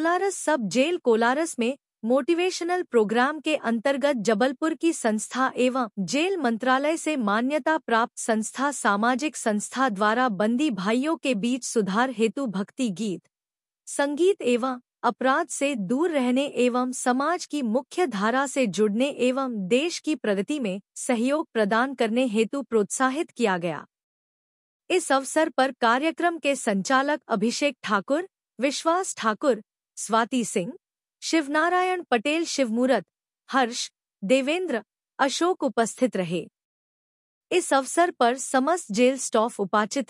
कोलारस सब जेल कोलारस में motivational programme के अंतर्गत जबलपुर की संस्था एवं जेल मंत्रालय से मान्यता प्राप्त संस्था सामाजिक संस्था द्वारा बंदी भाइयों के बीच सुधार हेतु भक्ति गीत संगीत एवं अपराध से दूर रहने एवं समाज की मुख्य धारा से जुड़ने एवं देश की प्रगति में सहयोग प्रदान करने हेतु प्रोत्साहित किया गया इस अवसर पर कार्यक्रम के संचालक अभिषेक ठाकुर विश्वास ठाकुर स्वाति सिंह शिवनारायण पटेल शिवमूरत हर्ष देवेंद्र अशोक उपस्थित रहे इस अवसर पर समस्त जेल स्टॉफ उपाचित रहा